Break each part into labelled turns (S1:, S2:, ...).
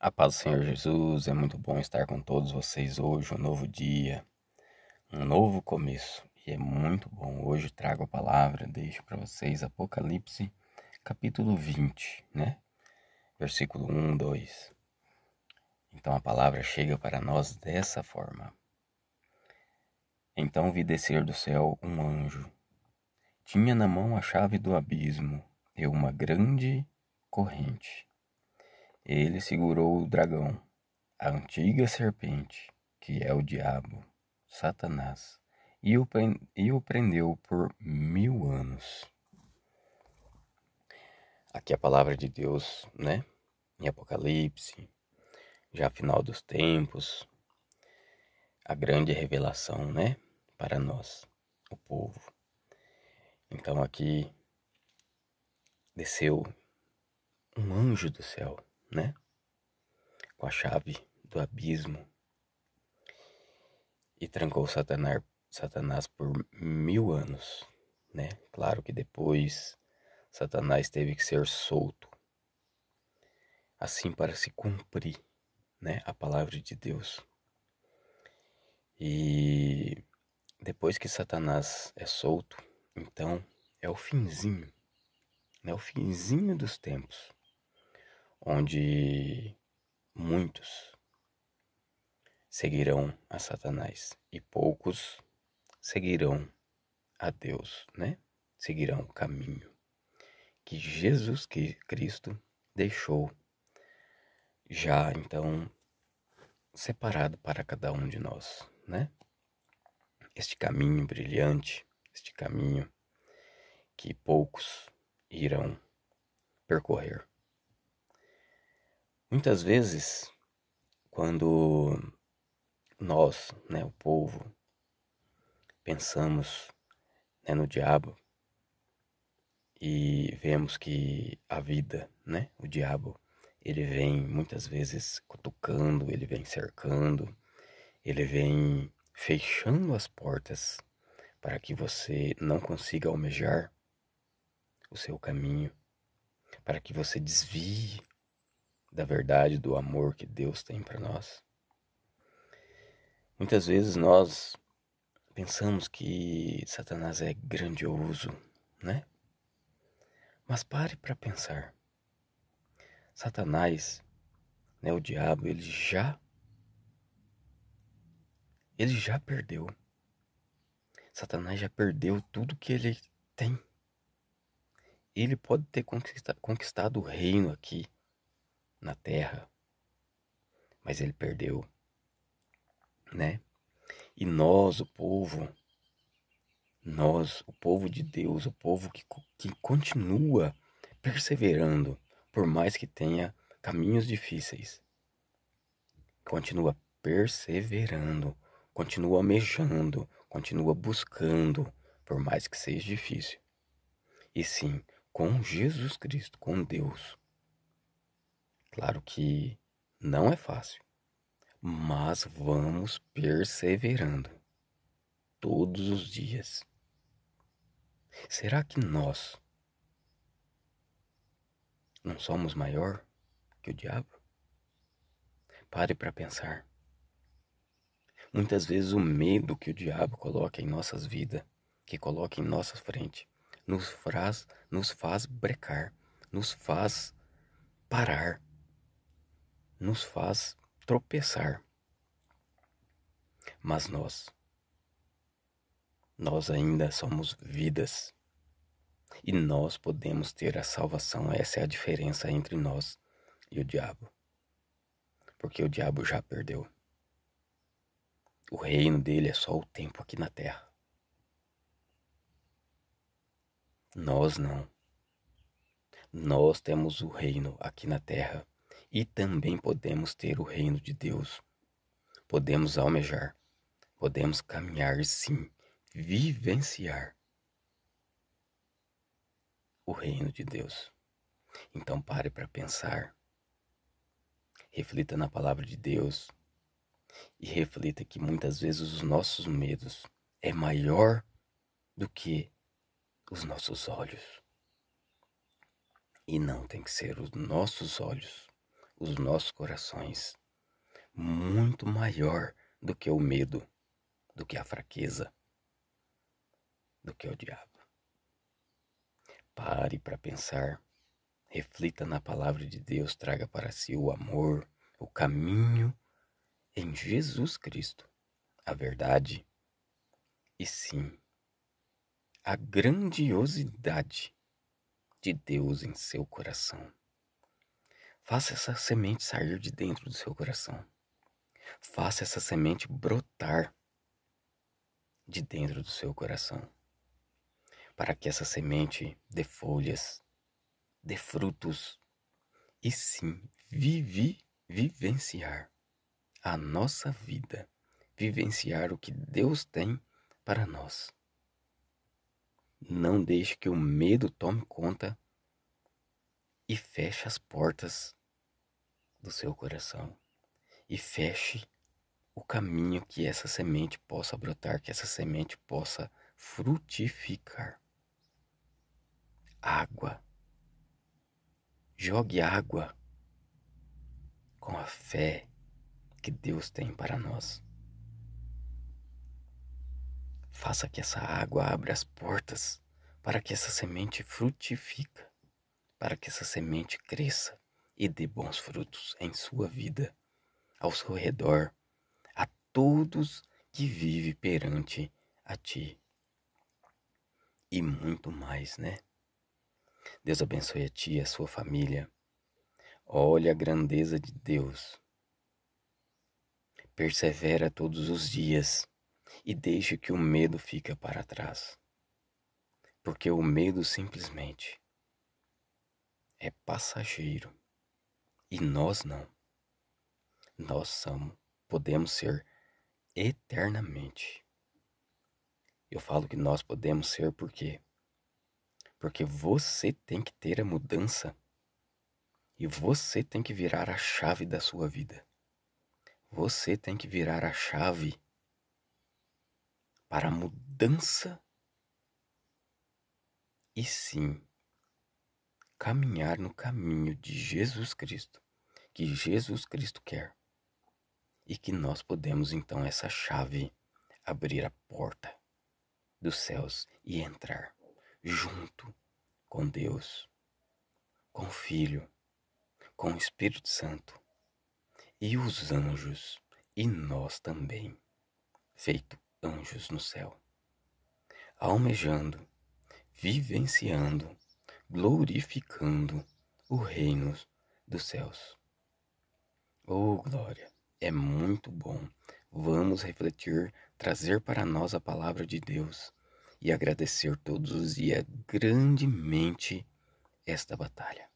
S1: A paz do Senhor Jesus, é muito bom estar com todos vocês hoje, um novo dia, um novo começo. E é muito bom. Hoje trago a palavra, deixo para vocês Apocalipse, capítulo 20, né? Versículo 1, 2. Então a palavra chega para nós dessa forma. Então vi descer do céu um anjo. Tinha na mão a chave do abismo e uma grande corrente ele segurou o dragão, a antiga serpente, que é o diabo, Satanás, e o, e o prendeu por mil anos. Aqui é a palavra de Deus, né? Em Apocalipse, já final dos tempos, a grande revelação, né? Para nós, o povo. Então aqui desceu um anjo do céu né? Com a chave do abismo e trancou Satanás, Satanás por mil anos, né? Claro que depois Satanás teve que ser solto, assim para se cumprir, né? A palavra de Deus. E depois que Satanás é solto, então é o finzinho, é o finzinho dos tempos onde muitos seguirão a Satanás e poucos seguirão a Deus, né? Seguirão o caminho que Jesus Cristo deixou já então separado para cada um de nós, né? Este caminho brilhante, este caminho que poucos irão percorrer. Muitas vezes, quando nós, né, o povo, pensamos né, no diabo e vemos que a vida, né, o diabo, ele vem muitas vezes cutucando, ele vem cercando, ele vem fechando as portas para que você não consiga almejar o seu caminho, para que você desvie da verdade, do amor que Deus tem para nós. Muitas vezes nós pensamos que Satanás é grandioso, né? Mas pare para pensar. Satanás, né, o diabo, ele já ele já perdeu. Satanás já perdeu tudo que ele tem. Ele pode ter conquistado o reino aqui, na terra, mas ele perdeu, né? E nós, o povo, nós, o povo de Deus, o povo que, que continua perseverando, por mais que tenha caminhos difíceis, continua perseverando, continua almejando, continua buscando, por mais que seja difícil. E sim, com Jesus Cristo, com Deus, Claro que não é fácil, mas vamos perseverando todos os dias. Será que nós não somos maior que o diabo? Pare para pensar. Muitas vezes o medo que o diabo coloca em nossas vidas, que coloca em nossa frente, nos faz, nos faz brecar, nos faz parar, nos faz tropeçar. Mas nós, nós ainda somos vidas e nós podemos ter a salvação. Essa é a diferença entre nós e o diabo, porque o diabo já perdeu. O reino dele é só o tempo aqui na terra. Nós não. Nós temos o reino aqui na terra e também podemos ter o reino de Deus. Podemos almejar, podemos caminhar sim, vivenciar o reino de Deus. Então pare para pensar, reflita na palavra de Deus e reflita que muitas vezes os nossos medos é maior do que os nossos olhos. E não tem que ser os nossos olhos os nossos corações, muito maior do que o medo, do que a fraqueza, do que o diabo. Pare para pensar, reflita na palavra de Deus, traga para si o amor, o caminho em Jesus Cristo, a verdade e sim a grandiosidade de Deus em seu coração. Faça essa semente sair de dentro do seu coração. Faça essa semente brotar de dentro do seu coração. Para que essa semente dê folhas, dê frutos e sim vivi vivenciar a nossa vida, vivenciar o que Deus tem para nós. Não deixe que o medo tome conta e feche as portas do seu coração e feche o caminho que essa semente possa brotar, que essa semente possa frutificar. Água. Jogue água com a fé que Deus tem para nós. Faça que essa água abra as portas para que essa semente frutifique, para que essa semente cresça e dê bons frutos em sua vida, ao seu redor, a todos que vivem perante a ti. E muito mais, né? Deus abençoe a ti e a sua família. Olha a grandeza de Deus. Persevera todos os dias e deixe que o medo fica para trás. Porque o medo simplesmente é passageiro. E nós não. Nós somos, podemos ser eternamente. Eu falo que nós podemos ser porque Porque você tem que ter a mudança e você tem que virar a chave da sua vida. Você tem que virar a chave para a mudança. E sim, caminhar no caminho de Jesus Cristo, que Jesus Cristo quer. E que nós podemos então essa chave abrir a porta dos céus e entrar junto com Deus, com o Filho, com o Espírito Santo e os anjos e nós também, feito anjos no céu, almejando, vivenciando glorificando o reino dos céus. Oh, glória! É muito bom. Vamos refletir, trazer para nós a palavra de Deus e agradecer todos os dias grandemente esta batalha.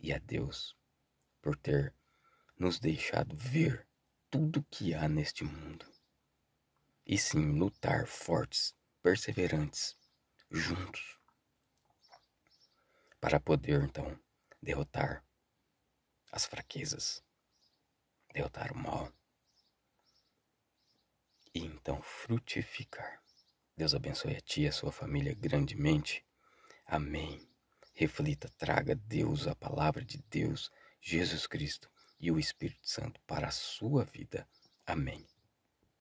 S1: E a Deus por ter nos deixado ver tudo que há neste mundo. E sim, lutar fortes, perseverantes, juntos para poder então derrotar as fraquezas, derrotar o mal e então frutificar. Deus abençoe a ti e a sua família grandemente. Amém. Reflita, traga Deus, a palavra de Deus, Jesus Cristo e o Espírito Santo para a sua vida. Amém.